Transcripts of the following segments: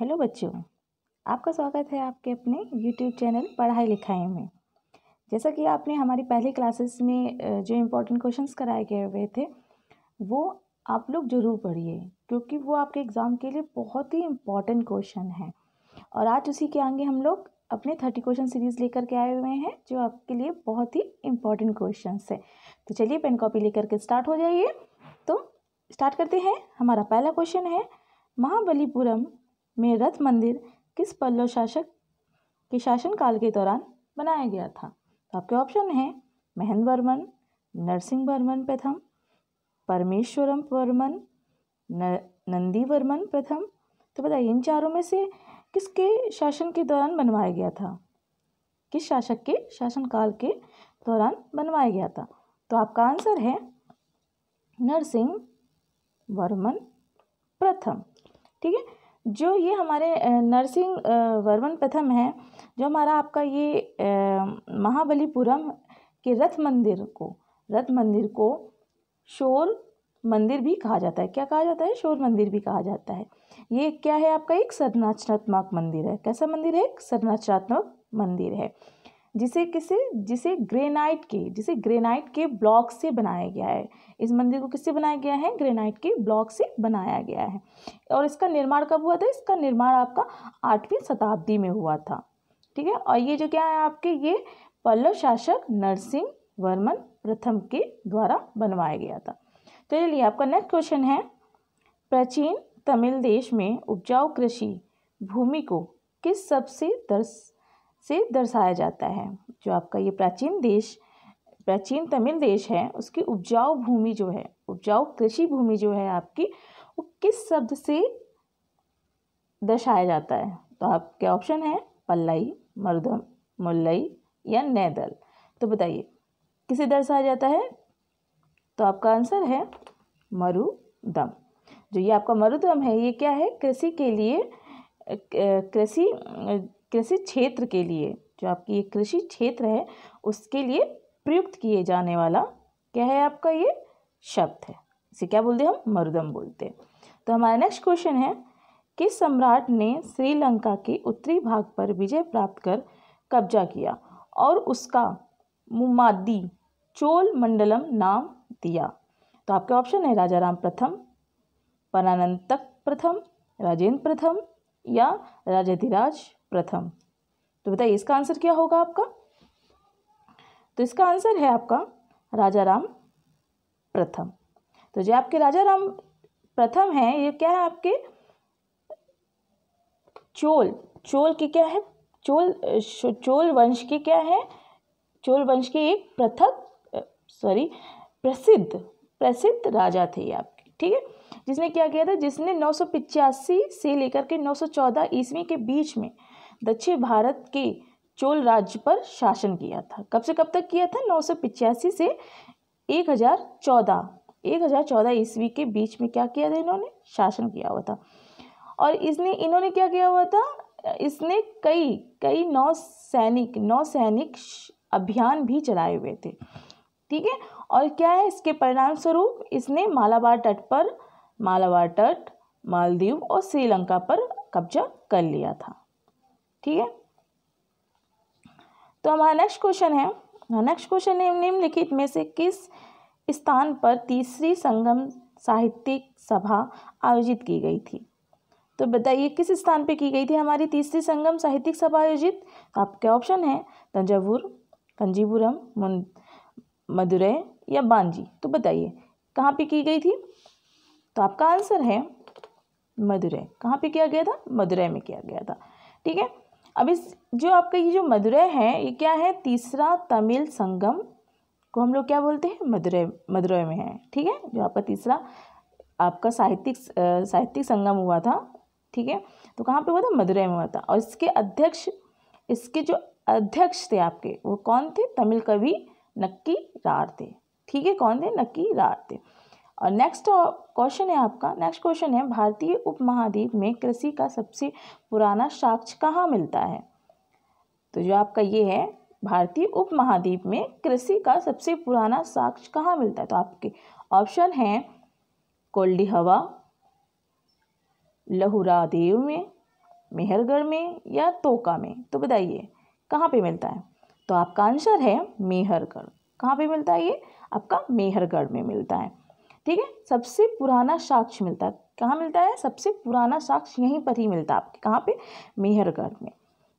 hello बच्चों आपका स्वागत है आपके अपने यूट्यूब चैनल पढ़ाई लिखाई में जैसा कि आपने हमारी पहली क्लासेस में जो इम्पोर्टेंट क्वेश्चंस कराए गए हुए थे वो आप लोग ज़रूर पढ़िए क्योंकि वो आपके एग्ज़ाम के लिए बहुत ही इम्पॉर्टेंट क्वेश्चन है और आज उसी के आगे हम लोग अपने थर्टी क्वेश्चन सीरीज़ लेकर के आए हुए हैं जो आपके लिए बहुत ही इम्पॉर्टेंट क्वेश्चन है तो चलिए पेन कॉपी लेकर के स्टार्ट हो जाइए तो स्टार्ट करते हैं हमारा पहला क्वेश्चन है महाबलीपुरम मेरथ मंदिर किस पल्लव शासक के शासनकाल के दौरान बनाया गया था तो आपके ऑप्शन हैं महन वर्मन नरसिंह वर्मन प्रथम परमेश्वरम वर्मन नंदी वर्मन प्रथम तो बताइए इन चारों में से किसके शासन के दौरान बनवाया गया था किस शासक के शासनकाल के दौरान बनवाया गया था तो आपका आंसर है नरसिंह वर्मन प्रथम ठीक है जो ये हमारे नरसिंह वर्मन प्रथम है जो हमारा आपका ये महाबलीपुरम के रथ मंदिर को रथ मंदिर को शोर मंदिर भी कहा जाता है क्या कहा जाता है शोर मंदिर भी कहा जाता है ये क्या है आपका एक संरचनात्मक मंदिर है कैसा मंदिर है एक संरचनात्मक मंदिर है जिसे किसे जिसे ग्रेनाइट के जिसे ग्रेनाइट के ब्लॉक से बनाया गया है इस मंदिर को किससे बनाया गया है ग्रेनाइट के ब्लॉक से बनाया गया है और इसका निर्माण कब हुआ था इसका निर्माण आपका आठवीं शताब्दी में हुआ था ठीक है और ये जो क्या है आपके ये पल्लव शासक नरसिंह वर्मन प्रथम के द्वारा बनवाया गया था तो चलिए आपका नेक्स्ट क्वेश्चन है प्राचीन तमिल देश में उपजाऊ कृषि भूमि को किस सबसे दर्श से दर्शाया जाता है जो आपका ये प्राचीन देश प्राचीन तमिल देश है उसकी उपजाऊ भूमि जो है उपजाऊ कृषि भूमि जो है आपकी वो किस शब्द से दर्शाया जाता है तो आपके ऑप्शन है पल्लई मरुधम मुल्लई या नैदल तो बताइए किसे दर्शाया जाता है तो आपका आंसर है मरुदम जो ये आपका मरुदम है ये क्या है कृषि के लिए कृषि कृषि क्षेत्र के लिए जो आपकी ये कृषि क्षेत्र है उसके लिए प्रयुक्त किए जाने वाला क्या है आपका ये शब्द है इसे क्या बोलते हैं हम मरुदम बोलते हैं तो हमारा नेक्स्ट क्वेश्चन है किस सम्राट ने श्रीलंका के उत्तरी भाग पर विजय प्राप्त कर कब्जा किया और उसका मुमादी चोल मंडलम नाम दिया तो आपके ऑप्शन है राजा राम प्रथम पनानंतक प्रथम राजेंद्र प्रथम या राजाधिराज प्रथम तो बताइए इसका आंसर क्या होगा आपका तो इसका आंसर है आपका राजा राम प्रथम तो जो आपके राजा राम प्रथम है ये क्या है आपके चोल चोल की क्या है चोल चोल वंश की क्या है चोल वंश के एक पृथक सॉरी प्रसिद्ध प्रसिद्ध राजा थे आपके ठीक है जिसने क्या किया था जिसने नौ से लेकर के 914 ईस्वी के बीच में दक्षिण भारत के चोल राज्य पर शासन किया था कब से कब तक किया था नौ सौ पिचासी से एक हज़ार चौदह एक हज़ार चौदह ईस्वी के बीच में क्या किया था इन्होंने शासन किया हुआ था और इसने इन्होंने क्या किया हुआ था इसने कई कई नौ सैनिक नौ सैनिक अभियान भी चलाए हुए थे ठीक है और क्या है इसके परिणाम स्वरूप इसने मालाबार तट पर मालाबार तट मालदीव और श्रीलंका पर कब्जा कर लिया था ठीक है तो हमारा नेक्स्ट क्वेश्चन है नेक्स्ट हाँ, क्वेश्चन है निम्नलिखित में से किस स्थान पर तीसरी संगम साहित्यिक सभा आयोजित की गई थी तो बताइए किस स्थान पे की गई थी हमारी तीसरी संगम साहित्यिक सभा आयोजित तो आपके ऑप्शन है तंजावुर कंजीपुरम मदुरई या बांजी तो बताइए कहाँ पे की गई थी तो आपका आंसर है मदुरई कहाँ पे किया गया था मदुरई में किया गया था ठीक है अब इस जो आपका ये जो मदुरै है ये क्या है तीसरा तमिल संगम को हम लोग क्या बोलते हैं मदुरै मदुरै में है ठीक है जो आपका तीसरा आपका साहित्यिक साहित्यिक संगम हुआ था ठीक है तो कहाँ पे हुआ था मदुरै में हुआ था और इसके अध्यक्ष इसके जो अध्यक्ष थे आपके वो कौन थे तमिल कवि नक्की रार थे ठीक है कौन थे नक्की रार थे और नेक्स्ट क्वेश्चन है आपका नेक्स्ट क्वेश्चन है भारतीय उपमहाद्वीप में कृषि का सबसे पुराना साक्ष्य कहाँ मिलता है तो जो आपका ये है भारतीय उपमहाद्वीप में कृषि का सबसे पुराना साक्ष्य कहाँ मिलता है तो आपके ऑप्शन हैं कोल्डी हवा लहुरादेव में मेहरगढ़ में या तोका में तो बताइए कहाँ पे मिलता है तो आपका आंसर है मेहरगढ़ कहाँ पे मिलता है ये आपका मेहरगढ़ में मिलता है ठीक है सबसे पुराना साक्ष्य मिलता है कहाँ मिलता है सबसे पुराना साक्ष्य यहीं पर ही मिलता है आपके कहाँ पे मेहरगढ़ में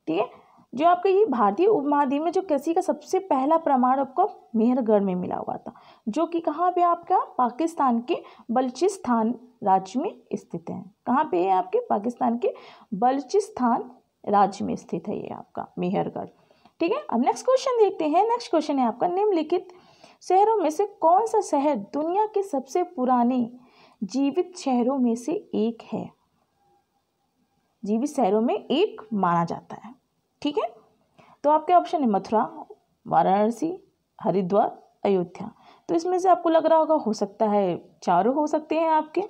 ठीक है जो आपका ये भारतीय उपमहाद्वीप में जो कृषि का सबसे पहला प्रमाण आपको मेहरगढ़ में मिला हुआ था जो कि कहाँ पे आपका पाकिस्तान के बलूचिस्तान राज्य में स्थित है कहाँ पे है आपके पाकिस्तान के बलूचिस्तान राज्य में स्थित है ये आपका मेहरगढ़ ठीक है अब नेक्स्ट क्वेश्चन देखते हैं नेक्स्ट क्वेश्चन है आपका निम्नलिखित शहरों में से कौन सा शहर दुनिया के सबसे पुराने जीवित शहरों में से एक है जीवित शहरों में एक माना जाता है ठीक है तो आपके ऑप्शन है मथुरा वाराणसी हरिद्वार अयोध्या तो इसमें से आपको लग रहा होगा हो सकता है चारों हो सकते हैं आपके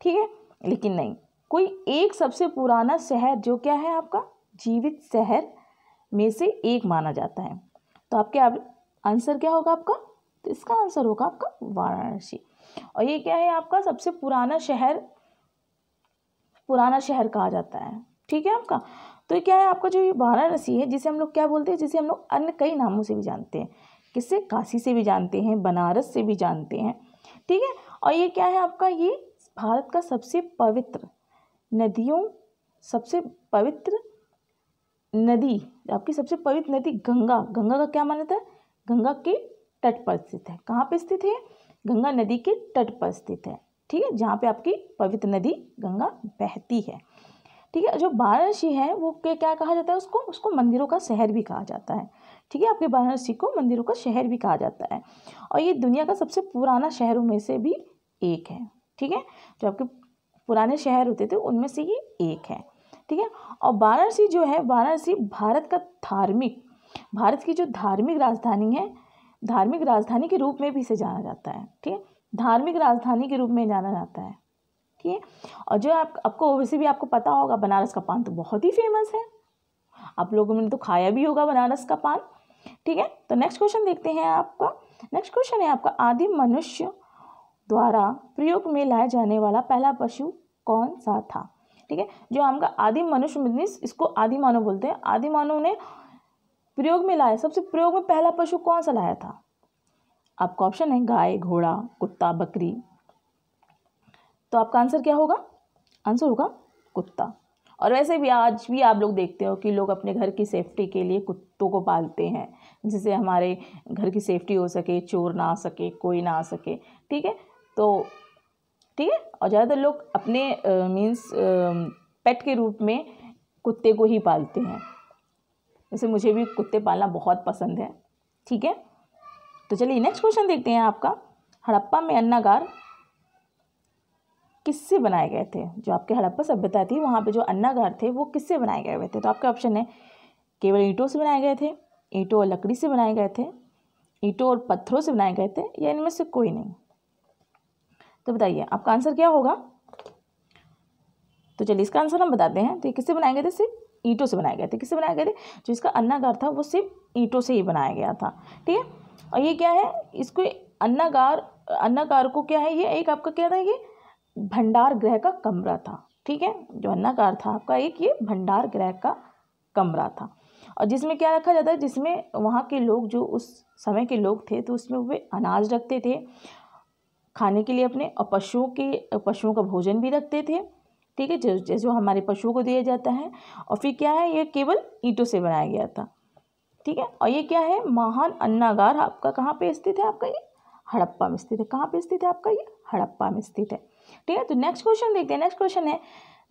ठीक है लेकिन नहीं कोई एक सबसे पुराना शहर जो क्या है आपका जीवित शहर में से एक माना जाता है तो आपके आंसर क्या होगा आपका तो इसका आंसर होगा आपका वाराणसी और ये क्या है आपका सबसे पुराना शहर पुराना शहर कहा जाता है ठीक है आपका तो क्या है आपका जो ये वाराणसी है जिसे हम लोग क्या बोलते हैं जिसे हम लोग अन्य कई नामों से भी जानते हैं किससे काशी से भी जानते हैं बनारस से भी जानते हैं ठीक है और ये क्या है आपका ये भारत का सबसे पवित्र नदियों सबसे पवित्र नदी आपकी सबसे पवित्र नदी गंगा गंगा का क्या मान्यता है गंगा के तट पर स्थित है कहाँ पर स्थित है गंगा नदी के तट पर स्थित है ठीक है जहाँ पे आपकी पवित्र नदी गंगा बहती है ठीक है जो वाराणसी है वो के क्या कहा जाता है उसको उसको मंदिरों का शहर भी कहा जाता है ठीक है आपके वाराणसी को मंदिरों का शहर भी कहा जाता है और ये दुनिया का सबसे पुराना शहरों में से भी एक है ठीक है जो आपके पुराने शहर होते थे उनमें से ये एक है ठीक है और वाराणसी जो है वाराणसी भारत का धार्मिक भारत की जो धार्मिक राजधानी है धार्मिक राजधानी के रूप में भी इसे जाना जाता है ठीक है धार्मिक राजधानी के रूप में जाना जाता है ठीक है और जो आप आपको वैसे भी आपको पता होगा बनारस का पान तो बहुत ही फेमस है आप लोगों ने तो खाया भी होगा बनारस का पान ठीक है तो नेक्स्ट क्वेश्चन देखते हैं आपका नेक्स्ट क्वेश्चन है आपका आदि मनुष्य द्वारा प्रयोग में लाया जाने वाला पहला पशु कौन सा था ठीक है जो हमका आदि मनुष्य मीन्स इसको आदि मानव बोलते हैं आदि मानव ने प्रयोग में लाया सबसे प्रयोग में पहला पशु कौन सा लाया था आपका ऑप्शन है गाय घोड़ा कुत्ता बकरी तो आपका आंसर क्या होगा आंसर होगा कुत्ता और वैसे भी आज भी आप लोग देखते हो कि लोग अपने घर की सेफ्टी के लिए कुत्तों को पालते हैं जिससे हमारे घर की सेफ्टी हो सके चोर ना आ सके कोई ना आ सके ठीक है तो ठीक है और ज़्यादातर लोग अपने मीन्स पेट के रूप में कुत्ते को ही पालते हैं वैसे मुझे भी कुत्ते पालना बहुत पसंद है ठीक है तो चलिए नेक्स्ट क्वेश्चन देखते हैं आपका हड़प्पा में अन्नागार किससे बनाए गए थे जो आपके हड़प्पा सभ्यता थी वहाँ पे जो अन्नागार थे वो किससे बनाए गए हुए थे तो आपके ऑप्शन है केवल ईंटों से बनाए गए थे ईंटों और लकड़ी से बनाए गए थे ईंटों और पत्थरों से बनाए गए थे या इनमें से कोई नहीं तो बताइए आपका आंसर क्या होगा तो चलिए इसका आंसर हम बताते हैं तो किससे बनाए गए थे सिर्फ ईंटों से बनाए गए थे किससे बनाए गए थे जो इसका अन्नागार था वो सिर्फ ईंटों से ही बनाया गया था ठीक है और ये क्या है इसको अन्नागार अन्नागार को क्या है ये एक आपका क्या था ये भंडार ग्रह का कमरा था ठीक है जो अन्नागार था आपका एक ये भंडार ग्रह का कमरा था और जिसमें क्या रखा जाता है जिसमें वहाँ के लोग जो उस समय के लोग थे तो उसमें वे अनाज रखते थे खाने के लिए अपने और पशुओं के पशुओं का भोजन भी रखते थे ठीक है जो जो हमारे पशुओं को दिया जाता है और फिर क्या है ये केवल ईंटों से बनाया गया था ठीक है और ये क्या है महान अन्नागार आपका कहाँ पे स्थित है आपका ये हड़प्पा में स्थित है कहाँ पे स्थित है आपका ये हड़प्पा में स्थित है ठीक है तो नेक्स्ट क्वेश्चन देखते हैं नेक्स्ट क्वेश्चन है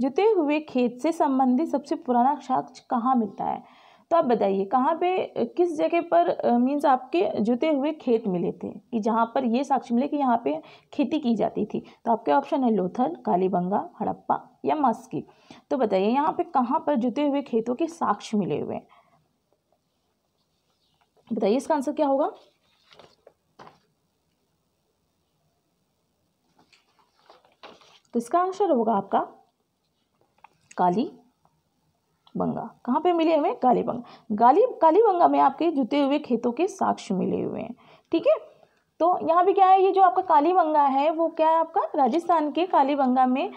जुते हुए खेत से संबंधित सबसे पुराना साक्ष्य कहाँ मिलता है तो आप बताइए कहाँ पे किस जगह पर मीन्स आपके जुते हुए खेत मिले थे कि जहाँ पर ये साक्ष्य मिले कि यहाँ पे खेती की जाती थी तो आपके ऑप्शन है लोथल कालीबंगा हड़प्पा या मास्की तो बताइए यहाँ पे कहाँ पर जुते हुए खेतों के साक्ष्य मिले हुए हैं बताइए इसका आंसर क्या होगा तो इसका आंसर होगा आपका काली बंगा कहाँ पे मिले हुए काली बंगा गाली काली बंगा में आपके जुते हुए खेतों के साक्ष्य मिले हुए हैं ठीक है तो यहाँ भी क्या है ये जो आपका काली बंगा है वो क्या है आपका राजस्थान के काली बंगा में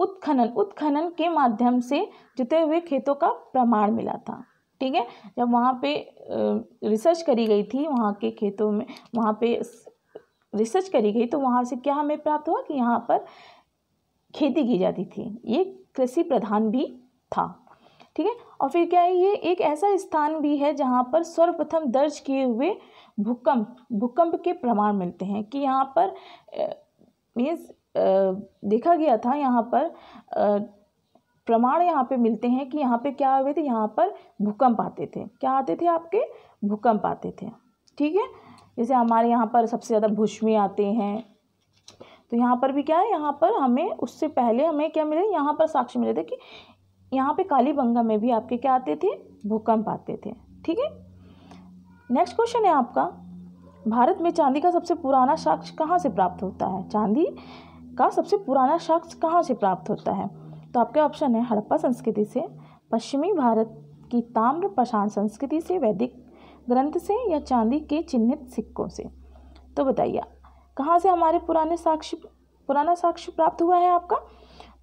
उत्खनन उत्खनन के माध्यम से जुते हुए खेतों का प्रमाण मिला था ठीक है जब वहाँ पे रिसर्च करी गई थी वहाँ के खेतों में वहाँ पे रिसर्च करी गई तो वहाँ से क्या हमें प्राप्त हुआ कि यहाँ पर खेती की जाती थी ये कृषि प्रधान भी था ठीक है और फिर क्या है ये एक ऐसा स्थान भी है जहाँ पर सर्वप्रथम दर्ज किए हुए भूकंप भूकंप के प्रमाण मिलते हैं कि यहाँ पर मीन्स देखा गया था यहाँ पर प्रमाण यहाँ पे मिलते हैं कि यहाँ पे क्या हुए थे यहाँ पर भूकंप आते थे क्या आते थे आपके भूकंप आते थे ठीक है जैसे हमारे यहाँ पर सबसे ज़्यादा भूषमे आते हैं तो यहाँ पर भी क्या है यहाँ पर हमें उससे पहले हमें क्या मिले यहाँ पर साक्ष्य मिले थे कि यहाँ पे कालीबंगा में भी आपके क्या आते थे भूकंप आते थे ठीक है नेक्स्ट क्वेश्चन है आपका भारत में चांदी का सबसे पुराना साक्ष कहाँ से प्राप्त होता है चांदी का सबसे पुराना साक्ष कहाँ से प्राप्त होता है तो आपके ऑप्शन है हड़प्पा संस्कृति से पश्चिमी भारत की ताम्र पाषाण संस्कृति से वैदिक ग्रंथ से या चांदी के चिन्हित सिक्कों से तो बताइए कहाँ से हमारे पुराने साक्ष्य पुराना साक्ष्य प्राप्त हुआ है आपका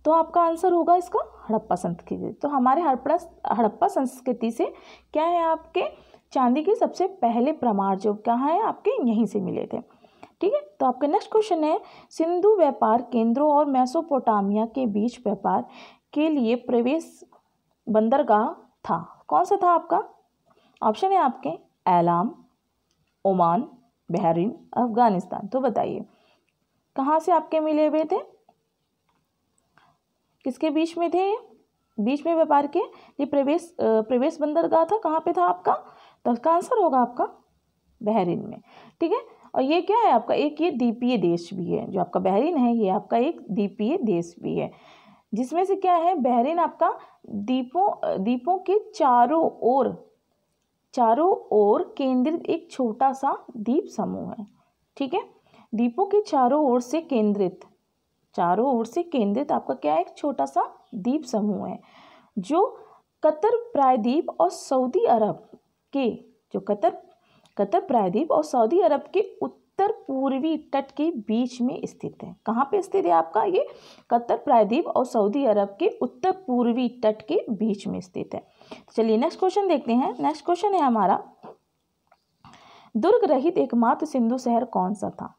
तो आपका आंसर होगा इसका हड़प्पा संस्कृति तो हमारे हड़प्पा हड़प्पा संस्कृति से क्या है आपके चांदी के सबसे पहले प्रमाण जो कहाँ है आपके यहीं से मिले थे ठीक है तो आपका नेक्स्ट क्वेश्चन है सिंधु व्यापार केंद्रों और मैसोपोटामिया के बीच व्यापार के लिए प्रवेश बंदरगाह था कौन सा था आपका ऑप्शन है आपके एलाम ओमान बहरीन अफ़गानिस्तान तो बताइए कहाँ से आपके मिले हुए थे किसके बीच में थे बीच में व्यापार के ये प्रवेश प्रवेश बंदरगाह था कहाँ पे था आपका तो उसका आंसर होगा आपका बहरीन में ठीक है और ये क्या है आपका एक ये द्वीपीय देश भी है जो आपका बहरीन है ये आपका एक द्वीपीय देश भी है जिसमें से क्या है बहरीन आपका द्वीपों द्वीपों के चारों ओर चारों ओर केंद्रित एक छोटा सा द्वीप समूह है ठीक है द्वीपों के चारों ओर से केंद्रित चारों ओर से केंद्रित आपका क्या है एक छोटा सा द्वीप समूह है जो कतर प्रायद्वीप और सऊदी अरब के जो कतर कतर प्रायद्वीप और सऊदी अरब के उत्तर पूर्वी तट के बीच में स्थित है कहाँ पे स्थित है आपका ये कतर प्रायद्वीप और सऊदी अरब के उत्तर पूर्वी तट के बीच में स्थित है चलिए नेक्स्ट क्वेश्चन देखते हैं नेक्स्ट क्वेश्चन है हमारा दुर्ग रहित एकमात्र सिंधु शहर कौन सा था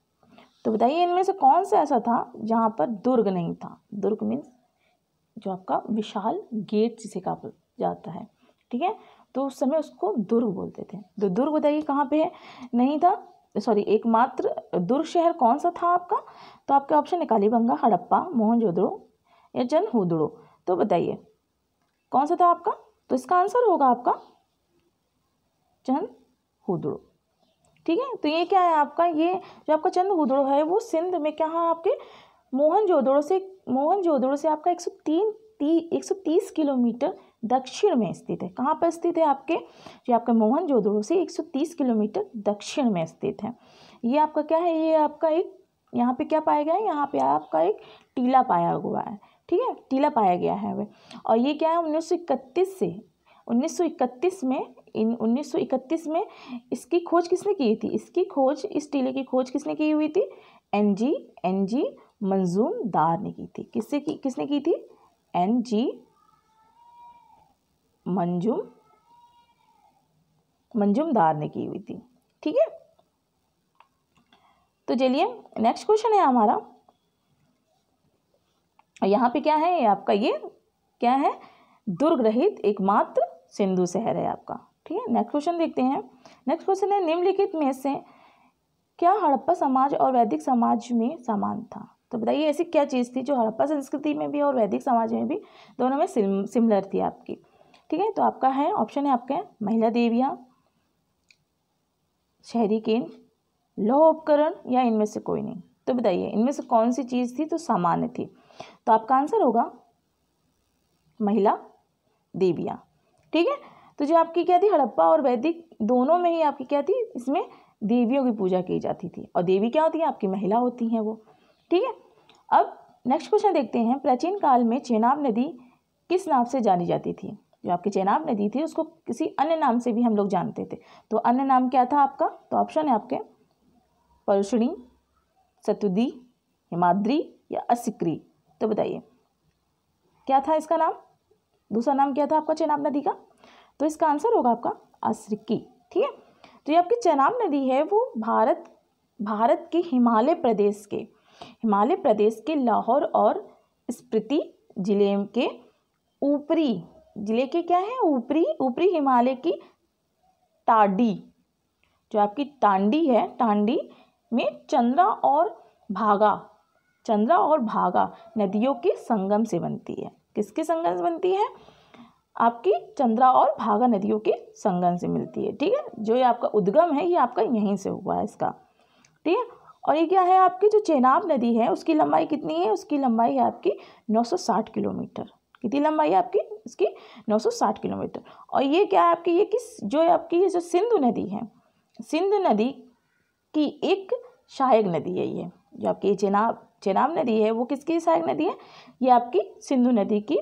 तो बताइए इनमें से कौन सा ऐसा था जहाँ पर दुर्ग नहीं था दुर्ग मीन्स जो आपका विशाल गेट जिसे कहा जाता है ठीक है तो उस समय उसको दुर्ग बोलते थे तो दुर्ग बताइए कहाँ पे है नहीं था सॉरी एकमात्र दुर्ग शहर कौन सा था आपका तो आपके ऑप्शन है कालीबंगा हड़प्पा मोहनजोदड़ो या हुदड़ो तो बताइए कौन सा था आपका तो इसका आंसर होगा आपका हुदड़ो ठीक है तो ये क्या है आपका ये जो आपका चंद्रहुदड़ो है वो सिंध में क्या है आपके मोहन जोदड़ो से मोहन जोदड़ो से आपका एक सौ तीन ती, एक सौ तीस किलोमीटर दक्षिण में स्थित है कहाँ पर स्थित है आपके जो आपका मोहन जोदड़ो से एक सौ तीस किलोमीटर दक्षिण में स्थित है ये आपका क्या है ये आपका एक यहाँ पे क्या पाया गया है यहाँ पे आपका एक टीला पाया हुआ है ठीक है टीला पाया गया है वह और ये क्या है उन्नीस से उन्नीस में इन 1931 में इसकी खोज किसने की थी इसकी खोज इस टीले की खोज किसने की हुई थी एन जी एन जी मंजूमदार ने की थी किससे की किसने की थी एन जी मंजूम मंजूमदार ने की हुई थी ठीक है तो चलिए नेक्स्ट क्वेश्चन है हमारा यहाँ पे क्या है आपका ये क्या है दुर्ग रहित एकमात्र सिंधु शहर है आपका ठीक है नेक्स्ट क्वेश्चन देखते हैं नेक्स्ट क्वेश्चन है निम्नलिखित में से क्या हड़प्पा समाज और वैदिक समाज में समान था तो बताइए ऐसी क्या चीज़ थी जो हड़प्पा संस्कृति में भी और वैदिक समाज में भी दोनों में सिमिलर थी आपकी ठीक है तो आपका है ऑप्शन है आपके महिला देवियाँ शहरी केन लौह उपकरण या इनमें से कोई नहीं तो बताइए इनमें से कौन सी चीज़ थी तो सामान्य थी तो आपका आंसर होगा महिला देवियाँ ठीक है तो जो आपकी क्या थी हड़प्पा और वैदिक दोनों में ही आपकी क्या थी इसमें देवियों की पूजा की जाती थी और देवी क्या होती है आपकी महिला होती हैं वो ठीक है अब नेक्स्ट क्वेश्चन देखते हैं प्राचीन काल में चेनाब नदी किस नाम से जानी जाती थी जो आपकी चेनाब नदी थी उसको किसी अन्य नाम से भी हम लोग जानते थे तो अन्य नाम क्या था आपका तो ऑप्शन है आपके परुषणी सतुदी हिमाद्री या असिक्री तो बताइए क्या था इसका नाम दूसरा नाम क्या था आपका चेनाब नदी का तो इसका आंसर होगा आपका असरकी ठीक है तो ये आपकी चनाब नदी है वो भारत भारत के हिमालय प्रदेश के हिमालय प्रदेश के लाहौर और स्पृति जिले के ऊपरी जिले के क्या है ऊपरी ऊपरी हिमालय की टाडी जो आपकी टांडी है टांडी में चंद्रा और भागा चंद्रा और भागा नदियों के संगम से बनती है किसके संगम से बनती है आपकी चंद्रा और भागा नदियों के संगम से मिलती है ठीक है जो ये आपका उद्गम है ये आपका यहीं से हुआ है इसका ठीक है और ये क्या है आपकी जो चेनाब नदी है उसकी लंबाई कितनी है उसकी लंबाई है आपकी 960 किलोमीटर कितनी लंबाई है आपकी इसकी 960 किलोमीटर और ये क्या है आपकी ये किस जो है आपकी ये जो सिंधु नदी है सिंधु नदी की एक सहायक नदी है ये जो आपकी ये चेनाब चेनाब नदी है वो किसकी सहायक नदी है ये आपकी सिंधु नदी की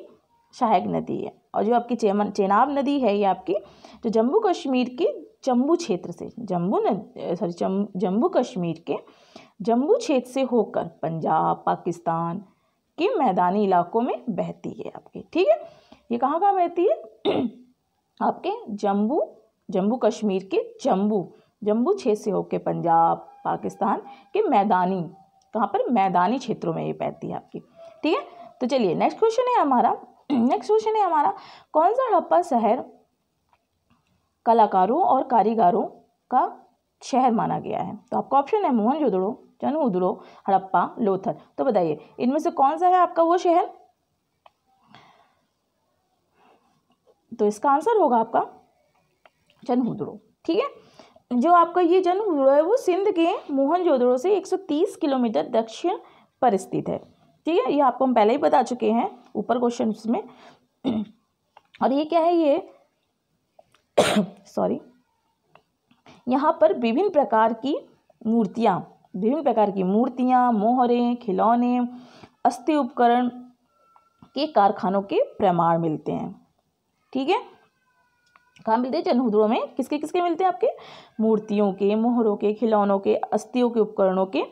सहायक नदी है और जो आपकी चेमन चेनाब नदी है ये आपकी जो जम्मू कश्मीर के जम्मू क्षेत्र से जम्मू सॉरी जम्मू कश्मीर के जम्मू क्षेत्र से होकर पंजाब पाकिस्तान के मैदानी इलाकों में बहती है आपकी ठीक है ये कहाँ कहाँ बहती है आपके जम्मू जम्मू कश्मीर के जम्मू जम्मू क्षेत्र से होकर पंजाब पाकिस्तान के मैदानी कहाँ पर मैदानी क्षेत्रों में ये बहती है आपकी ठीक है तो चलिए नेक्स्ट क्वेश्चन है हमारा नेक्स्ट क्वेश्चन है हमारा कौन सा हड़प्पा शहर कलाकारों और कारीगरों का शहर माना गया है तो आपका ऑप्शन है मोहनजोदड़ो उदड़ो हड़प्पा लोथर तो बताइए इनमें से कौन सा है आपका वो शहर तो इसका आंसर होगा आपका चनहुदड़ो ठीक है जो आपका ये चनहुदड़ो है वो सिंध के मोहनजोदड़ो से 130 किलोमीटर दक्षिण पर स्थित है ठीक है ये आपको हम पहले ही बता चुके हैं ऊपर क्वेश्चन में और ये क्या है ये सॉरी यहाँ पर विभिन्न प्रकार की मूर्तियाँ विभिन्न प्रकार की मूर्तियाँ मोहरें खिलौने अस्थि उपकरण के कारखानों के प्रमाण मिलते हैं ठीक है कहाँ मिलते हैं जनहुद्रों में किसके किसके मिलते हैं आपके मूर्तियों के मोहरों के खिलौनों के अस्थियों के उपकरणों के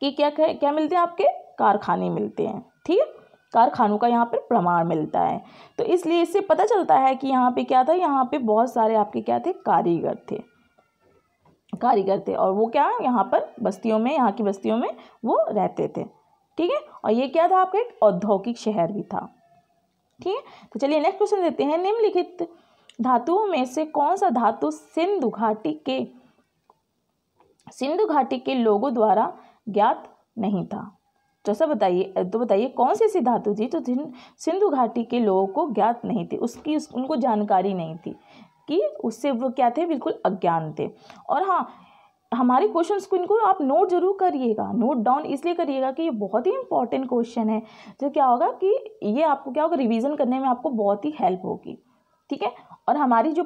कि क्या क्या मिलते हैं आपके कारखाने मिलते हैं ठीक है कारखानों का यहाँ पर प्रमाण मिलता है तो इसलिए इससे पता चलता है कि यहाँ पे क्या था यहाँ पे बहुत सारे आपके क्या थे कारीगर थे कारीगर थे और वो क्या यहाँ पर बस्तियों में यहाँ की बस्तियों में वो रहते थे ठीक है और ये क्या था आपका एक औद्योगिक शहर भी था ठीक है तो चलिए नेक्स्ट क्वेश्चन देते हैं निम्नलिखित धातुओं में से कौन सा धातु सिंधु घाटी के सिंधु घाटी के लोगों द्वारा ज्ञात नहीं था जैसा बताइए तो बताइए कौन सी ऐसी धातु थी जो सिंधु घाटी के लोगों को ज्ञात नहीं थी उसकी उस, उनको जानकारी नहीं थी कि उससे वो क्या थे बिल्कुल अज्ञान थे और हाँ हमारे क्वेश्चंस को इनको आप नोट जरूर करिएगा नोट डाउन इसलिए करिएगा कि ये बहुत ही इंपॉर्टेंट क्वेश्चन है जो क्या होगा कि ये आपको क्या होगा रिविजन करने में आपको बहुत ही हेल्प होगी ठीक है और हमारी जो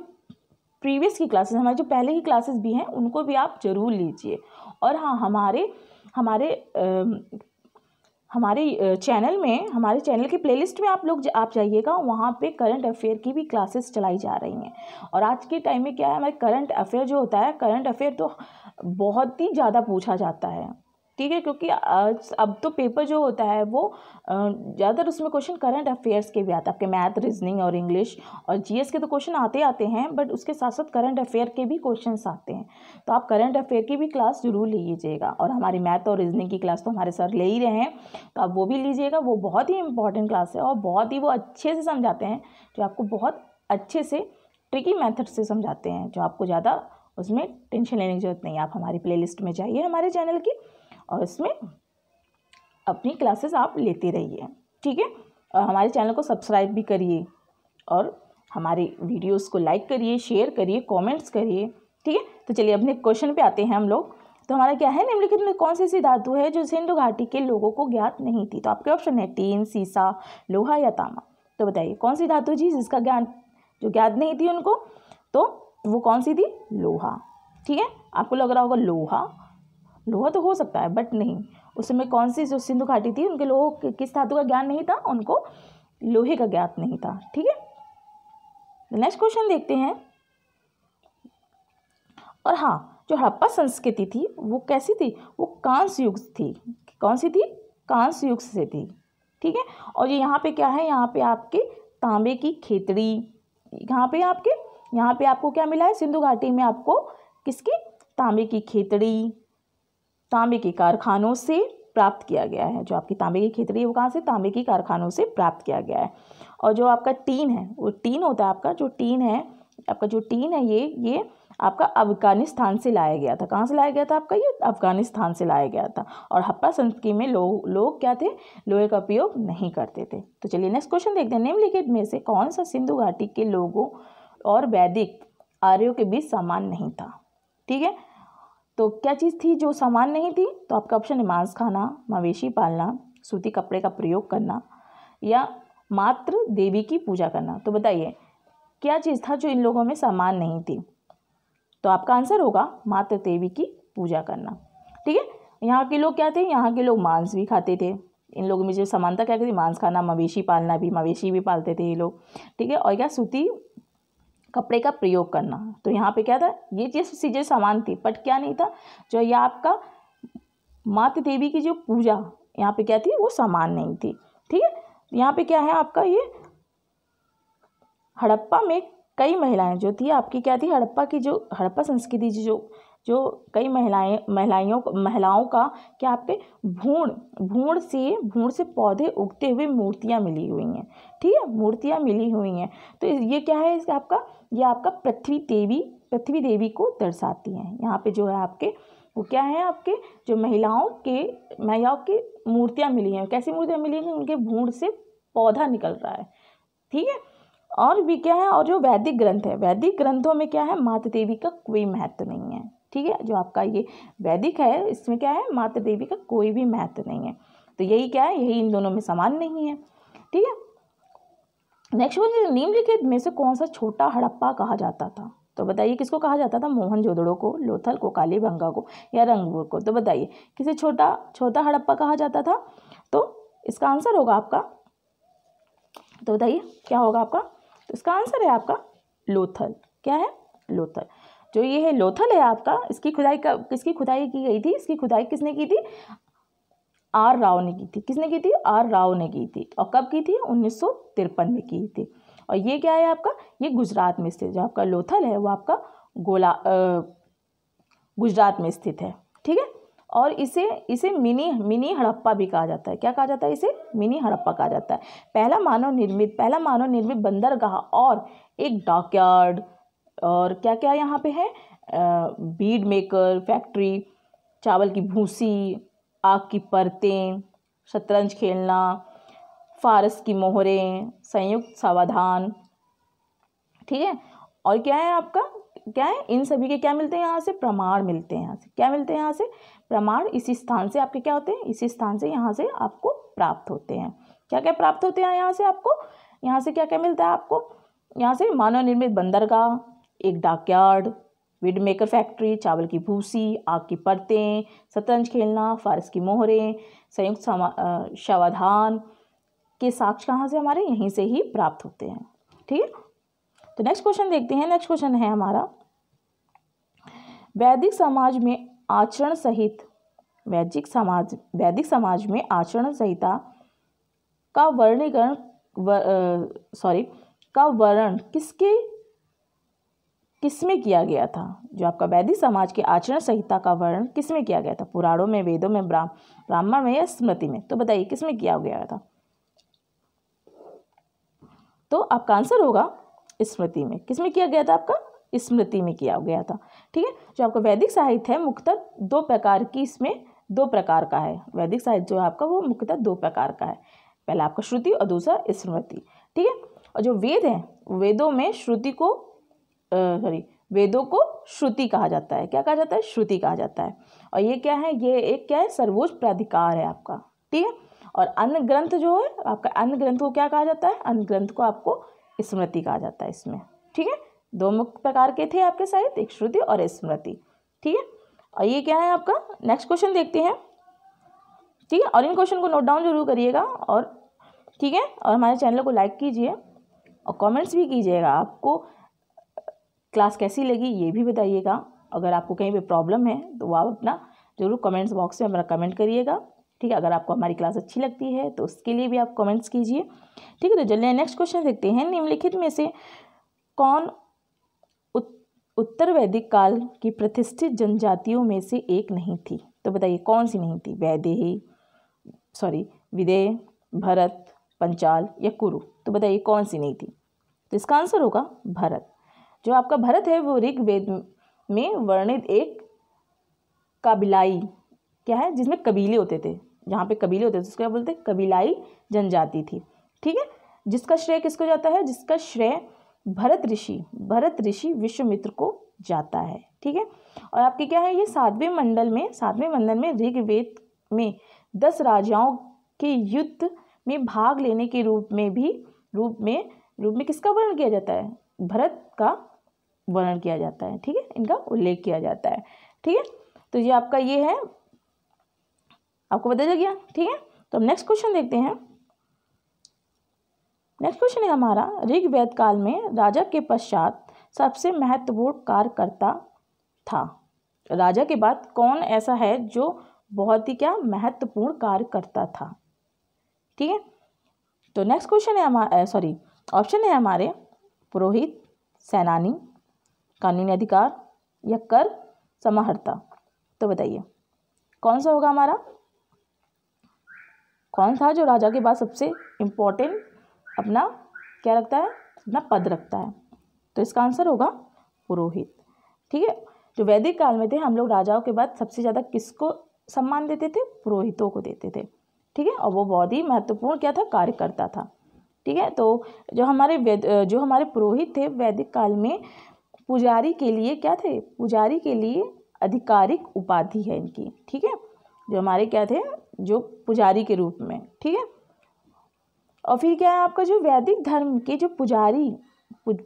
प्रीवियस की क्लासेस हमारी जो पहले की क्लासेस भी हैं उनको भी आप जरूर लीजिए और हाँ हमारे हमारे हमारे चैनल में हमारे चैनल की प्लेलिस्ट में आप लोग आप जाइएगा वहाँ पे करंट अफेयर की भी क्लासेस चलाई जा रही हैं और आज के टाइम में क्या है हमारे करंट अफेयर जो होता है करंट अफेयर तो बहुत ही ज़्यादा पूछा जाता है ठीक है क्योंकि अब तो पेपर जो होता है वो ज़्यादातर उसमें क्वेश्चन करंट अफेयर्स के भी आते हैं आपके मैथ रीजनिंग और इंग्लिश और जीएस के तो क्वेश्चन आते आते हैं बट उसके साथ साथ करंट अफेयर के भी क्वेश्चन आते हैं तो आप करंट अफेयर की भी क्लास जरूर ले लीजिएगा और हमारी मैथ और रीजनिंग की क्लास तो हमारे सर ले ही रहे हैं तो आप वो भी लीजिएगा वो बहुत ही इंपॉर्टेंट क्लास है और बहुत ही वो अच्छे से समझाते हैं जो आपको बहुत अच्छे से ट्रिकी मैथड से समझाते हैं जो आपको ज़्यादा उसमें टेंशन लेने की जरूरत नहीं आप हमारी प्लेलिस्ट में जाइए हमारे चैनल की और इसमें अपनी क्लासेस आप लेते रहिए ठीक है और हमारे चैनल को सब्सक्राइब भी करिए और हमारे वीडियोस को लाइक करिए शेयर करिए कमेंट्स करिए ठीक है तो चलिए अपने क्वेश्चन पे आते हैं हम लोग तो हमारा क्या है निम्नलिखित में कौन सी सी धातु है जो सिंधु घाटी के लोगों को ज्ञात नहीं थी तो आपके ऑप्शन है टीन सीसा लोहा या तामा तो बताइए कौन सी धातु जी जिसका ज्ञान जो ज्ञात नहीं थी उनको तो वो कौन सी थी लोहा ठीक है आपको लग रहा होगा लोहा लोहा तो हो सकता है बट नहीं उस समय कौन सी जो सिंधु घाटी थी उनके लोगों किस धातु का ज्ञान नहीं था उनको लोहे का ज्ञान नहीं था ठीक है नेक्स्ट क्वेश्चन देखते हैं और हाँ जो हड़प्पा संस्कृति थी वो कैसी थी वो कांस युग थी कौन सी थी कांस युग से थी ठीक है और ये यहाँ पे क्या है यहाँ पे आपके तांबे की खेतड़ी यहाँ पे आपके यहाँ पे आपको क्या मिला है सिंधु घाटी में आपको किसकी तांबे की खेतड़ी तांबे के कारखानों से प्राप्त किया गया है जो आपकी तांबे की खेतरी है वो कहाँ से तांबे की कारखानों से प्राप्त किया गया है और जो आपका टीन है वो टीन होता है आपका जो टीन है आपका जो टीन है ये ये आपका अफगानिस्तान से लाया गया था कहाँ से लाया गया था आपका ये अफगानिस्तान से लाया गया था और हप्पा संस्कृति में लोग लो क्या थे लोहे का उपयोग नहीं करते थे तो चलिए नेक्स्ट क्वेश्चन देखते हैं निम्नलिखित में से कौन सा सिंधु घाटी के लोगों और वैदिक आर्यों के बीच सामान नहीं था ठीक है तो क्या चीज़ थी जो सामान नहीं थी तो आपका ऑप्शन है मांस खाना मवेशी पालना सूती कपड़े का प्रयोग करना या मात्र देवी की पूजा करना तो बताइए क्या चीज़ था जो इन लोगों में सामान नहीं थी तो आपका आंसर होगा मात्र देवी की पूजा करना ठीक है यहाँ के लोग क्या थे यहाँ के लोग मांस भी खाते थे इन लोगों में जो समानता क्या करती मांस खाना मवेशी पालना भी मवेशी भी पालते थे ये लोग ठीक है और क्या सूती कपड़े का प्रयोग करना तो यहाँ पे क्या था ये चीज़ सीजे तो समान थी बट क्या नहीं था जो ये आपका मात देवी की जो पूजा यहाँ पे क्या थी वो समान नहीं थी ठीक है यहाँ पे क्या है आपका ये हड़प्पा में कई महिलाएं जो थी आपकी क्या थी हड़प्पा की जो हड़प्पा संस्कृति जो जो कई महिलाएं महिलाइयों महिलाओं का क्या पे भूण भूण से भूण से पौधे उगते हुए मूर्तियाँ मिली हुई हैं ठीक है मूर्तियाँ मिली हुई हैं तो ये क्या है इसका आपका ये आपका पृथ्वी देवी पृथ्वी देवी को दर्शाती हैं यहाँ पे जो है आपके वो क्या है आपके जो महिलाओं के महिलाओं की मूर्तियाँ मिली हैं कैसी मूर्तियाँ मिली हैं उनके भूण से पौधा निकल रहा है ठीक है और भी क्या है और जो वैदिक ग्रंथ है वैदिक ग्रंथों में क्या है माता देवी का कोई महत्व नहीं है ठीक है जो आपका ये वैदिक है इसमें क्या है मातृ देवी का कोई भी महत्व नहीं है तो यही क्या है यही इन दोनों में समान नहीं है ठीक है नेक्स्ट वो निम्नलिखित में से कौन सा छोटा हड़प्पा कहा जाता था तो बताइए किसको कहा जाता था मोहन जोदड़ो को लोथल को कालीबंगा को या रंगपुर को तो बताइए किसे छोटा छोटा हड़प्पा कहा जाता था तो इसका आंसर होगा आपका तो बताइए क्या होगा आपका तो इसका आंसर है आपका लोथल क्या है लोथल जो ये है लोथल है आपका इसकी खुदाई का किसकी खुदाई की गई थी इसकी खुदाई किसने की थी आर राव ने की थी किसने की थी आर राव ने की थी और कब की थी उन्नीस में की थी और ये क्या है आपका ये गुजरात में स्थित जो आपका लोथल है वो आपका गोला गुजरात में स्थित है ठीक है और इसे इसे मिनी मिनी हड़प्पा भी कहा जाता है क्या कहा जाता है इसे मिनी हड़प्पा कहा जाता है पहला मानव निर्मित पहला मानव निर्मित बंदरगाह और एक डॉकयार्ड और क्या क्या यहाँ पे है बीड मेकर फैक्ट्री चावल की भूसी आग की परतें शतरंज खेलना फारस की मोहरें संयुक्त सावधान ठीक है और क्या है आपका क्या है इन सभी के क्या मिलते हैं यहाँ से प्रमाण मिलते हैं यहाँ से क्या मिलते हैं यहाँ से प्रमाण इसी स्थान से आपके क्या होते हैं इसी स्थान से यहाँ से आपको प्राप्त होते हैं क्या क्या प्राप्त होते हैं यहाँ से आपको यहाँ से क्या क्या मिलता है आपको यहाँ से मानव निर्मित बंदरगाह एक डाकयार्ड विड मेकर फैक्ट्री चावल की भूसी आग की परतें शतरंज खेलना फारस की मोहरें संयुक्त शवाधान के साक्ष कहाँ से हमारे यहीं से ही प्राप्त होते हैं ठीक है तो नेक्स्ट क्वेश्चन देखते हैं नेक्स्ट क्वेश्चन है हमारा वैदिक समाज में आचरण सहित वैदिक समाज वैदिक समाज में आचरण संहिता का वर्णीकरण वर, सॉरी का वर्ण किसके किसमें किया गया था जो आपका वैदिक समाज के आचरण संहिता का वर्णन किसमें किया गया था पुराणों में वेदों में ब्राह्म ब्राह्मण में या स्मृति में तो बताइए किसमें किया गया था तो आपका आंसर होगा स्मृति में किसमें किया गया था आपका स्मृति में किया गया था ठीक है जो आपका वैदिक साहित्य है मुख्यतः दो प्रकार की इसमें दो प्रकार का है वैदिक साहित्य जो है आपका वो मुख्यतः दो प्रकार का है पहला आपका श्रुति और दूसरा स्मृति ठीक है और जो वेद है वेदों में श्रुति को सॉरी वेदों को श्रुति कहा जाता है क्या कहा जाता है श्रुति कहा जाता है और ये क्या है ये एक क्या है सर्वोच्च प्राधिकार है आपका ठीक है और अन्य ग्रंथ जो है आपका अन्य ग्रंथ को क्या कहा जाता है अन्य ग्रंथ को आपको स्मृति कहा जाता है इसमें ठीक है दो मुख्य प्रकार के थे आपके साहित्य एक श्रुति और स्मृति ठीक है और ये क्या है आपका नेक्स्ट क्वेश्चन देखते हैं ठीक है और इन क्वेश्चन को नोट डाउन जरूर करिएगा और ठीक है और हमारे चैनल को लाइक कीजिए और कमेंट्स भी कीजिएगा आपको क्लास कैसी लगी ये भी बताइएगा अगर आपको कहीं पे प्रॉब्लम है तो आप अपना ज़रूर कमेंट्स बॉक्स में हमारा कमेंट करिएगा ठीक है अगर आपको हमारी क्लास अच्छी लगती है तो उसके लिए भी आप कमेंट्स कीजिए ठीक है तो चलिए नेक्स्ट क्वेश्चन देखते हैं निम्नलिखित में से कौन उत, उत्तर वैदिक काल की प्रतिष्ठित जनजातियों में से एक नहीं थी तो बताइए कौन सी नहीं थी वैदेही सॉरी विदेह भरत पंचाल या कुरु तो बताइए कौन सी नहीं थी तो इसका आंसर होगा भरत जो आपका भरत है वो ऋग्वेद में वर्णित एक कबिलाई क्या है जिसमें कबीले होते थे जहाँ पे कबीले होते थे उसको क्या बोलते कबीलाई जनजाति थी ठीक है जिसका श्रेय किसको जाता है जिसका श्रेय भरत ऋषि भरत ऋषि विश्वमित्र को जाता है ठीक है और आपके क्या है ये सातवें मंडल में सातवें मंडल में ऋग्वेद में दस राजाओं के युद्ध में भाग लेने के रूप में भी रूप में रूप में किसका वर्णन किया जाता है भरत का वर्णन किया जाता है ठीक है इनका उल्लेख किया जाता है ठीक है तो ये आपका ये है आपको पता चल गया ठीक है तो हम नेक्स्ट क्वेश्चन देखते हैं नेक्स्ट क्वेश्चन है हमारा ऋग्वेद काल में राजा के पश्चात सबसे महत्वपूर्ण कार्यकर्ता था राजा के बाद कौन ऐसा है जो बहुत ही क्या महत्वपूर्ण कार्य करता था ठीक है तो नेक्स्ट क्वेश्चन है हमारा सॉरी ऑप्शन है हमारे पुरोहित सेनानी कानूनी अधिकार या कर समाहर्ता तो बताइए कौन सा होगा हमारा कौन था जो राजा के बाद सबसे इम्पोर्टेंट अपना क्या रखता है अपना पद रखता है तो इसका आंसर होगा पुरोहित ठीक है जो वैदिक काल में थे हम लोग राजाओं के बाद सबसे ज़्यादा किसको सम्मान देते थे पुरोहितों को देते थे ठीक है और वो बहुत ही महत्वपूर्ण क्या था कार्यकर्ता था ठीक है तो जो हमारे जो हमारे पुरोहित थे वैदिक काल में पुजारी के लिए क्या थे पुजारी के लिए आधिकारिक उपाधि है इनकी ठीक है जो हमारे क्या थे जो पुजारी के रूप में ठीक है और फिर क्या है आपका जो वैदिक धर्म के जो पुजारी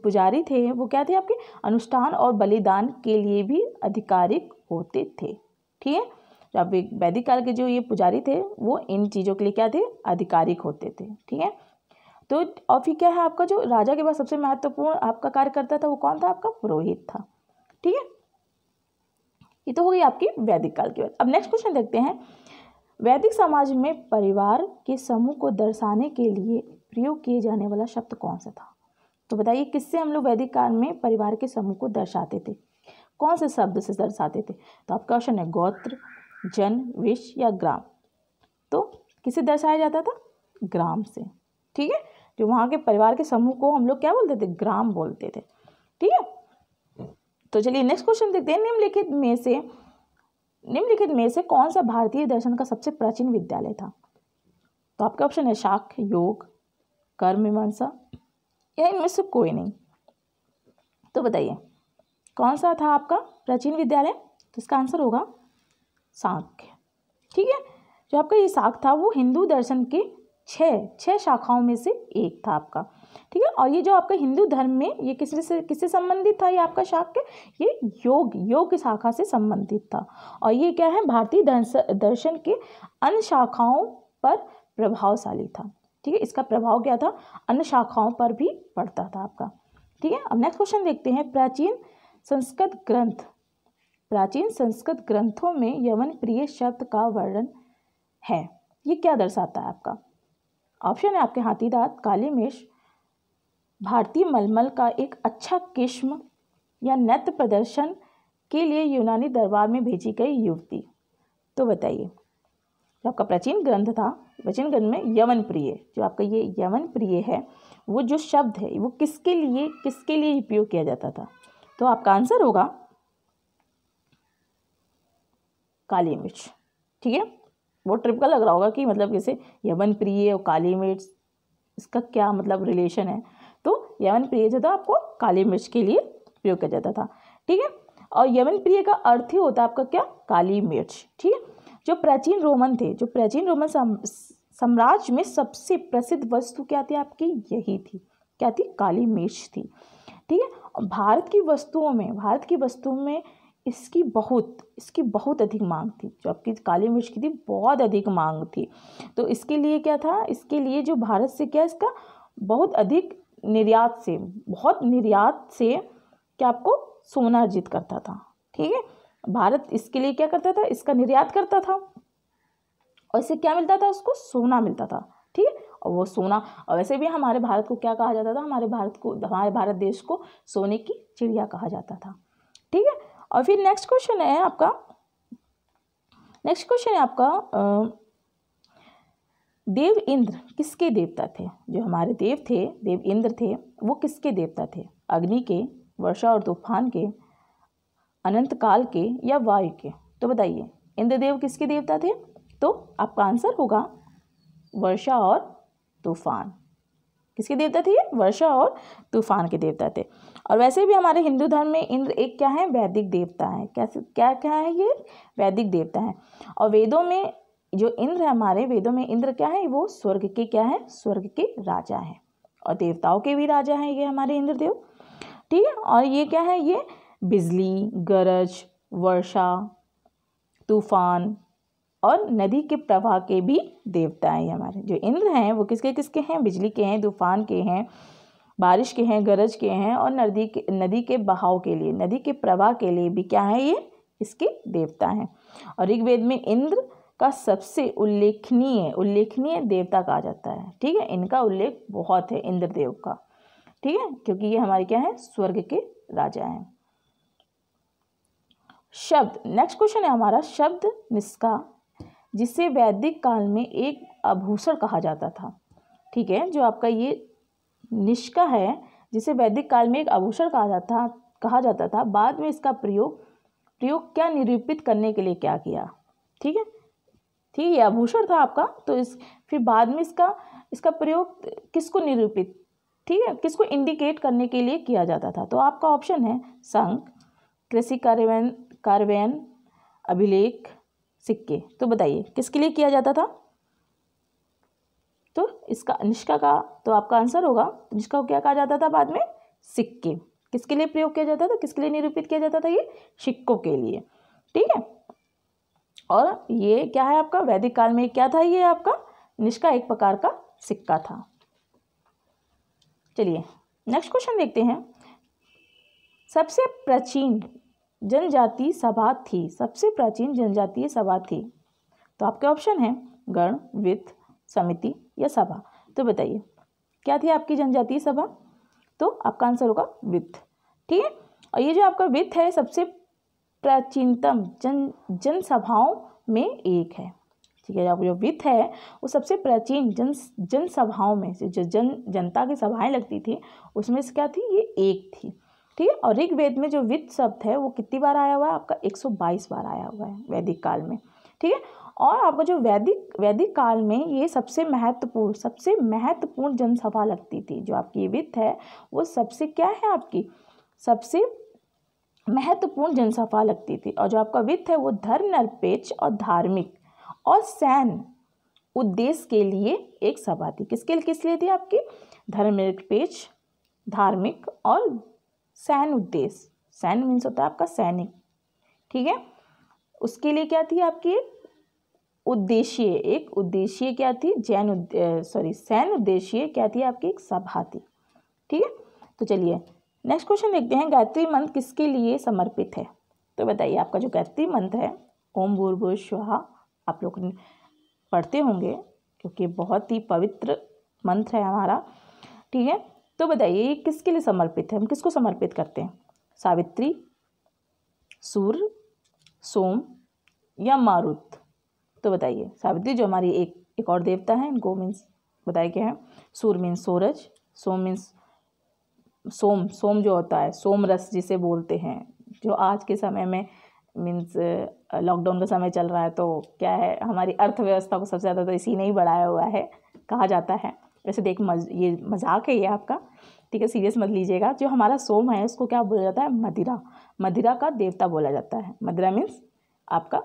पुजारी थे वो क्या थे आपके अनुष्ठान और बलिदान के लिए भी आधिकारिक होते थे ठीक है जो आप वैदिक काल के जो ये पुजारी थे वो इन चीज़ों के लिए क्या थे आधिकारिक होते थे ठीक है तो और फिर क्या है आपका जो राजा के बाद सबसे महत्वपूर्ण आपका कार्यकर्ता था वो कौन था आपका पुरोहित था ठीक है ये तो हो गई आपकी वैदिक काल की बात अब नेक्स्ट क्वेश्चन देखते हैं वैदिक समाज में परिवार के समूह को दर्शाने के लिए प्रयोग किए जाने वाला शब्द कौन सा था तो बताइए किससे हम लोग वैदिक काल में परिवार के समूह को दर्शाते थे कौन से शब्द से दर्शाते थे तो आपका क्वेश्चन है गोत्र जन विष या ग्राम तो किसे दर्शाया जाता था ग्राम से ठीक है जो वहाँ के परिवार के समूह को हम लोग क्या बोलते थे ग्राम बोलते थे ठीक है तो चलिए नेक्स्ट क्वेश्चन देखते हैं निम्नलिखित में से निम्नलिखित में से कौन सा भारतीय दर्शन का सबसे प्राचीन विद्यालय था तो आपका ऑप्शन है शाख योग कर्म मीमांसा या इनमें से कोई नहीं तो बताइए कौन सा था आपका प्राचीन विद्यालय तो इसका आंसर होगा सांख्य ठीक है जो आपका ये साख था वो हिंदू दर्शन के छः छः शाखाओं में से एक था आपका ठीक है और ये जो आपका हिंदू धर्म में ये किससे से किससे संबंधित था ये आपका शाक्य ये योग योग शाखा से संबंधित था और ये क्या है भारतीय दर्शन के अन्य शाखाओं पर प्रभावशाली था ठीक है इसका प्रभाव क्या था अन्य शाखाओं पर भी पड़ता था आपका ठीक है अब नेक्स्ट क्वेश्चन देखते हैं प्राचीन संस्कृत ग्रंथ प्राचीन संस्कृत ग्रंथों में यवन प्रिय शब्द का वर्णन है ये क्या दर्शाता है आपका ऑप्शन है आपके हाथी दांत काली मिर्च भारतीय मलमल का एक अच्छा किस्म या नृत्य प्रदर्शन के लिए यूनानी दरबार में भेजी गई युवती तो बताइए जो आपका प्राचीन ग्रंथ था प्राचीन ग्रंथ में यवन प्रिय जो आपका ये यवन प्रिय है वो जो शब्द है वो किसके लिए किसके लिए उपयोग किया जाता था तो आपका आंसर होगा काली मिर्च ठीक है वो ट्रिप का लग रहा होगा कि मतलब जैसे यवन प्रिय और काली मिर्च इसका क्या मतलब रिलेशन है तो यवन प्रिय जो था आपको काली मिर्च के लिए प्रयोग किया जाता था ठीक है और यवन प्रिय का अर्थ ही होता है आपका क्या काली मिर्च ठीक है जो प्राचीन रोमन थे जो प्राचीन रोमन साम्राज्य में सबसे प्रसिद्ध वस्तु क्या थी आपकी यही थी क्या थी काली मिर्च थी ठीक है भारत की वस्तुओं में भारत की वस्तुओं में इसकी बहुत इसकी बहुत अधिक मांग थी जो आपकी काली मिर्च की थी बहुत अधिक मांग थी तो इसके लिए क्या था इसके लिए जो भारत से क्या इसका बहुत अधिक निर्यात से बहुत निर्यात से क्या आपको सोना अर्जित करता था ठीक है भारत इसके लिए क्या करता था इसका निर्यात करता था और इसे क्या मिलता था उसको सोना मिलता था ठीक है और वो सोना और वैसे भी हमारे भारत को क्या कहा जाता था हमारे भारत को हमारे भारत देश को सोने की चिड़िया कहा जाता था ठीक है और फिर नेक्स्ट क्वेश्चन है आपका नेक्स्ट क्वेश्चन है आपका देव इंद्र किसके देवता थे जो हमारे देव थे देव इंद्र थे वो किसके देवता थे अग्नि के वर्षा और तूफान के अनंत काल के या वायु के तो बताइए इंद्रदेव किसके देवता थे तो आपका आंसर होगा वर्षा और तूफान किसके देवता थे वर्षा और तूफान के देवता थे और वैसे भी हमारे हिंदू धर्म में इंद्र एक क्या है वैदिक देवता है कैसे क्या क्या है ये वैदिक देवता है और वेदों में जो इंद्र है हमारे वेदों में इंद्र क्या है वो स्वर्ग के क्या है स्वर्ग के राजा हैं और देवताओं के भी राजा हैं ये हमारे इंद्रदेव ठीक है और ये क्या है ये बिजली गरज वर्षा तूफान और नदी के प्रवाह के भी देवता हैं हमारे जो इंद्र हैं वो किसके किसके हैं बिजली के हैं तूफान के हैं बारिश के हैं गरज के हैं और नदी के नदी के बहाव के लिए नदी के प्रवाह के लिए भी क्या है ये इसके देवता हैं और ऋग्वेद में इंद्र का सबसे उल्लेखनीय उल्लेखनीय देवता कहा जाता है ठीक है इनका उल्लेख बहुत है इंद्रदेव का ठीक है क्योंकि ये हमारे क्या है स्वर्ग के राजा हैं शब्द नेक्स्ट क्वेश्चन है हमारा शब्द निष्का जिसे वैदिक काल में एक आभूषण कहा जाता था ठीक है जो आपका ये निष्का है जिसे वैदिक काल में एक आभूषण कहा जाता कहा जाता था बाद में इसका प्रयोग प्रयोग क्या निरूपित करने के लिए क्या किया ठीक है ठीक है ये आभूषण था आपका तो इस फिर बाद में इसका इसका प्रयोग किसको निरूपित ठीक है किसको इंडिकेट करने के लिए किया जाता था तो आपका ऑप्शन है संघ कृषि कार्यान्वयन कार्यवयन अभिलेख सिक्के तो बताइए किसके लिए किया जाता था तो इसका निष्का का तो आपका आंसर होगा तो निष्का को क्या कहा जाता था बाद में सिक्के किसके लिए प्रयोग किया जाता था किसके लिए निरूपित किया जाता था ये सिक्कों के लिए ठीक है और ये क्या है आपका वैदिक काल में क्या था ये आपका निष्का एक प्रकार का सिक्का था चलिए नेक्स्ट क्वेश्चन देखते हैं सबसे प्राचीन जनजाति सभा थी सबसे प्राचीन जनजातीय सभा थी तो आपके ऑप्शन है गण वित्त समिति या सभा तो बताइए क्या थी आपकी जनजातीय सभा तो आपका आंसर होगा वित्त ठीक है और ये जो आपका वित्त है सबसे प्राचीनतम जन जनसभाओं में एक है ठीक है आप जो वित्त है वो सबसे प्राचीन जन जनसभाओं में से जो जन जनता की सभाएं लगती थी उसमें से क्या थी ये एक थी ठीक है और ऋग्वेद में जो वित्त शब्द है वो कितनी बार आया हुआ है आपका 122 बार आया हुआ है वैदिक काल में ठीक है और आपका जो वैदिक वैदिक काल में ये सबसे महत्वपूर्ण सबसे महत्वपूर्ण जनसभा लगती थी जो आपकी ये वित्त है वो सबसे क्या है आपकी सबसे महत्वपूर्ण जनसभा लगती थी और जो आपका वित्त है वो धर्मनिरपेक्ष और धार्मिक और सैन्य उद्देश्य के लिए एक सभा थी किसके लिए किस लिए थी आपकी धर्मनिरपेक्ष धार्मिक और सैन्य उद्देश्य सैन्य मीन्स होता है आपका सैनिक ठीक है उसके लिए क्या थी आपकी उद्देश्य एक उद्देश्य क्या थी जैन सॉरी सैन्य उद्देश्य क्या थी आपकी एक सभा थी ठीक है तो चलिए नेक्स्ट क्वेश्चन देखते हैं गायत्री मंत्र किसके लिए समर्पित है तो बताइए आपका जो गायत्री मंत्र है ओम भूर्भुव स्वाहा आप लोग पढ़ते होंगे क्योंकि बहुत ही पवित्र मंत्र है हमारा ठीक है तो बताइए ये किसके लिए समर्पित है हम किसको समर्पित करते हैं सावित्री सूर्य सोम या मारुत तो बताइए सावित्री जो हमारी एक एक और देवता है इनको मीन्स बताए गया है सूर्य मीन्स सूरज सोम मीन्स सोम सोम जो होता है सोम रस जिसे बोलते हैं जो आज के समय में मीन्स लॉकडाउन का समय चल रहा है तो क्या है हमारी अर्थव्यवस्था को सबसे ज़्यादा तो इसी ने ही बढ़ाया हुआ है कहा जाता है वैसे देख मज ये मजाक है ये आपका ठीक है सीरियस मत लीजिएगा जो हमारा सोम है उसको क्या बोला जाता है मदिरा मदिरा का देवता बोला जाता है मदिरा मीन्स आपका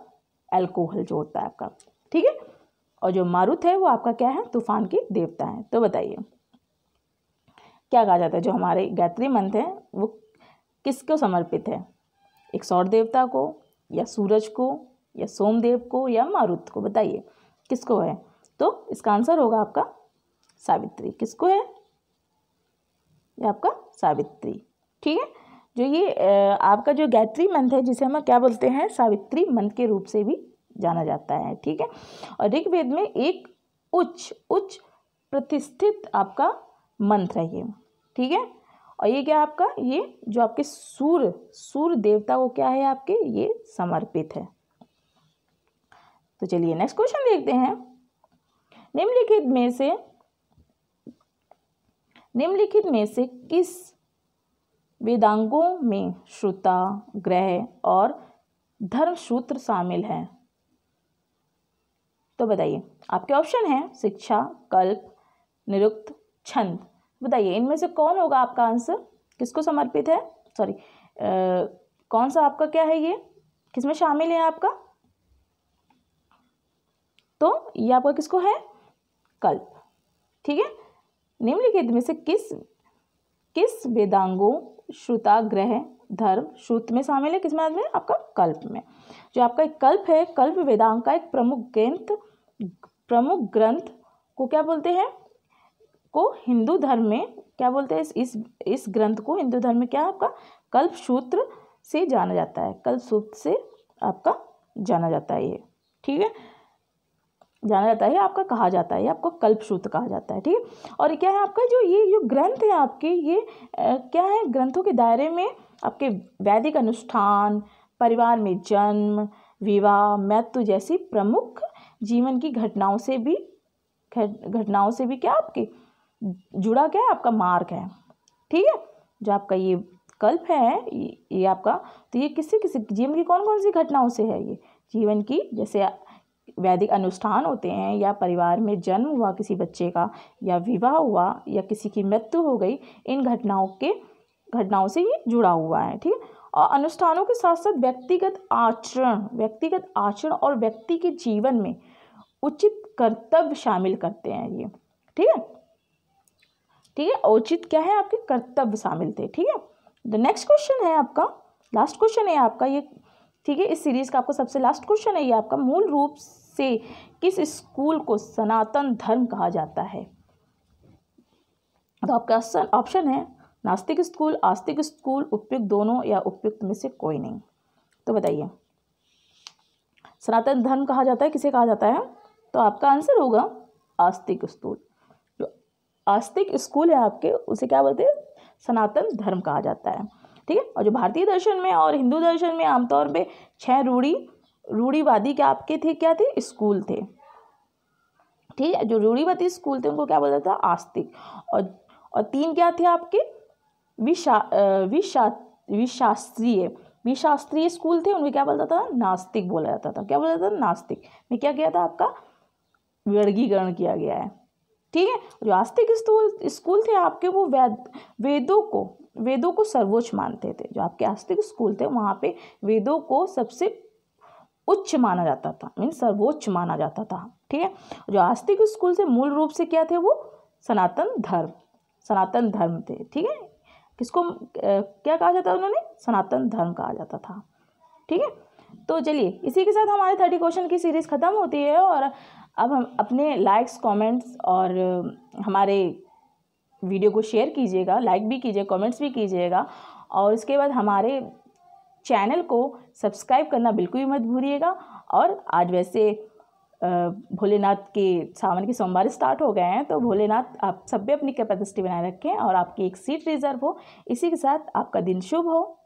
एल्कोहल जो होता है आपका ठीक है और जो मारुत है वो आपका क्या है तूफान की देवता है तो बताइए क्या कहा जाता है जो हमारे गायत्री मंथ है वो किसको समर्पित है एक सौर देवता को या सूरज को या सोमदेव को या मारुत को बताइए किसको है तो इसका आंसर होगा आपका सावित्री किसको है ये आपका सावित्री ठीक है जो ये आपका जो गायत्री मंथ है जिसे हम क्या बोलते हैं सावित्री मंथ के रूप से भी जाना जाता है ठीक है और ऋग्वेद में एक उच्च उच्च प्रतिष्ठित आपका मंत्र है ये ठीक है और ये क्या आपका ये जो आपके सूर्य सूर्य देवता को क्या है आपके ये समर्पित है तो चलिए नेक्स्ट क्वेश्चन देखते हैं निम्नलिखित में से निम्नलिखित में से किस वेदांगों में श्रुता ग्रह और धर्म सूत्र शामिल हैं तो बताइए आपके ऑप्शन हैं शिक्षा कल्प निरुक्त छंद बताइए इनमें से कौन होगा आपका आंसर किसको समर्पित है सॉरी कौन सा आपका क्या है ये किसमें शामिल है आपका तो ये आपका किसको है कल्प ठीक है निम्नलिखित में से किस किस वेदांगों श्रुताग्रह धर्म श्रुत में शामिल है किस में आदमी आपका कल्प में जो आपका एक कल्प है कल्प वेदांग का एक प्रमुख ग्रंथ प्रमुख ग्रंथ को क्या बोलते हैं को हिंदू धर्म में क्या बोलते हैं इस इस ग्रंथ को हिंदू धर्म में क्या आपका कल्प सूत्र से जाना जाता है कल्प सूत्र से आपका जाना जाता है ये ठीक है जाना जाता है आपका कहा जाता है आपको कल्पसूत्र कहा जाता है ठीक है और क्या है आपका जो ये जो ग्रंथ है आपके ये क्या है ग्रंथों के दायरे में आपके वैदिक अनुष्ठान परिवार में जन्म विवाह मृत्यु जैसी प्रमुख जीवन की घटनाओं से भी घटनाओं से भी क्या आपकी जुड़ा क्या है आपका मार्ग है ठीक है जो आपका ये कल्प है ये आपका तो ये किसी किसी जीवन की कौन कौन सी घटनाओं से है ये जीवन की जैसे वैदिक अनुष्ठान होते हैं या परिवार में जन्म हुआ किसी बच्चे का या विवाह हुआ या किसी की मृत्यु हो गई इन घटनाओं के घटनाओं से ये जुड़ा हुआ है ठीक है और अनुष्ठानों के साथ साथ व्यक्तिगत आचरण व्यक्तिगत आचरण और व्यक्ति के जीवन में उचित कर्तव्य शामिल करते हैं ये ठीक है ठीक है उचित क्या है आपके कर्तव्य शामिल थे ठीक है द नेक्स्ट क्वेश्चन है आपका लास्ट क्वेश्चन है आपका ये ठीक है इस सीरीज़ का आपको सबसे लास्ट क्वेश्चन है ये आपका मूल रूप से किस स्कूल को सनातन धर्म कहा जाता है तो आपका ऑप्शन है नास्तिक स्कूल आस्तिक स्कूल उपयुक्त दोनों या उपयुक्त में से कोई नहीं तो बताइए सनातन धर्म कहा जाता है किसे कहा जाता है तो आपका आंसर होगा आस्तिक स्कूल जो आस्तिक स्कूल है आपके उसे क्या बोलते हैं सनातन धर्म कहा जाता है ठीक है और जो भारतीय दर्शन में और हिंदू दर्शन में आमतौर पर छः रूढ़ी रूढ़ीवादी के आपके थे क्या थे स्कूल थे ठीक है जो रूढ़ीवादी स्कूल थे उनको क्या बोला था आस्तिक और और तीन क्या थे आपके विशा विशा विशास्त्रीय विशास्त्रीय स्कूल थे उनको क्या बोलता था नास्तिक बोला जाता था क्या बोला जाता था नास्तिक में क्या किया था आपका वर्गीकरण किया गया है ठीक है जो आस्तिक स्कूल स्कूल थे आपके वो वेद वेदों को वेदों को सर्वोच्च मानते थे जो आपके आस्तिक स्कूल थे वहाँ पे वेदों को सबसे उच्च माना जाता था मीन सर्वोच्च माना जाता था ठीक है जो आस्तिक स्कूल से मूल रूप से क्या थे वो सनातन धर्म सनातन धर्म थे ठीक है किसको क्या कहा जाता उन्होंने सनातन धर्म कहा जाता था ठीक है तो चलिए इसी के साथ हमारे थर्टी क्वेश्चन की सीरीज़ खत्म होती है और अब हम अपने लाइक्स कमेंट्स और हमारे वीडियो को शेयर कीजिएगा लाइक भी कीजिए कमेंट्स भी कीजिएगा और उसके बाद हमारे चैनल को सब्सक्राइब करना बिल्कुल भी मत भूलिएगा और आज वैसे भोलेनाथ के सावन के सोमवार स्टार्ट हो गए हैं तो भोलेनाथ आप सब भी अपनी कैपेसिटी बनाए रखें और आपकी एक सीट रिजर्व हो इसी के साथ आपका दिन शुभ हो